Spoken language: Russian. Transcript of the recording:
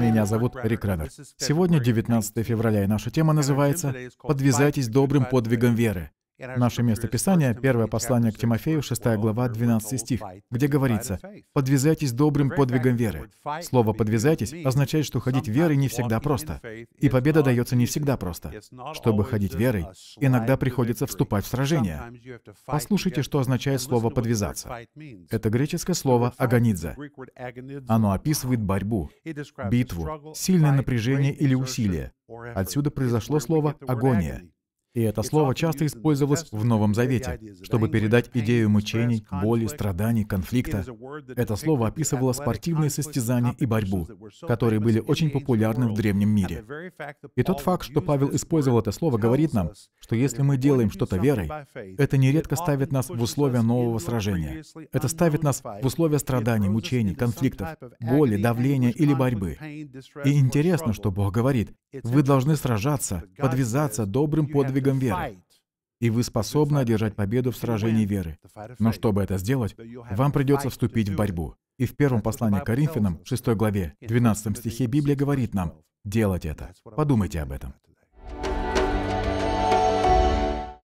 Меня зовут Рик Редер. Сегодня 19 февраля, и наша тема называется «Подвязайтесь добрым подвигом веры». Наше писания первое послание к Тимофею, 6 глава, 12 стих, где говорится «Подвязайтесь добрым подвигом веры». Слово «подвязайтесь» означает, что ходить верой не всегда просто. И победа дается не всегда просто. Чтобы ходить верой, иногда приходится вступать в сражение. Послушайте, что означает слово «подвязаться». Это греческое слово «агонидзе». Оно описывает борьбу, битву, сильное напряжение или усилие. Отсюда произошло слово «агония». И это слово часто использовалось в Новом Завете, чтобы передать идею мучений, боли, страданий, конфликта. Это слово описывало спортивные состязания и борьбу, которые были очень популярны в древнем мире. И тот факт, что Павел использовал это слово, говорит нам, что если мы делаем что-то верой, это нередко ставит нас в условия нового сражения. Это ставит нас в условия страданий, мучений, конфликтов, боли, давления или борьбы. И интересно, что Бог говорит, вы должны сражаться, подвязаться добрым подвигом веры и вы способны одержать победу в сражении веры. Но чтобы это сделать, вам придется вступить в борьбу. И в первом послании к Коринфянам, 6 главе, 12 стихе Библия говорит нам, делать это. Подумайте об этом.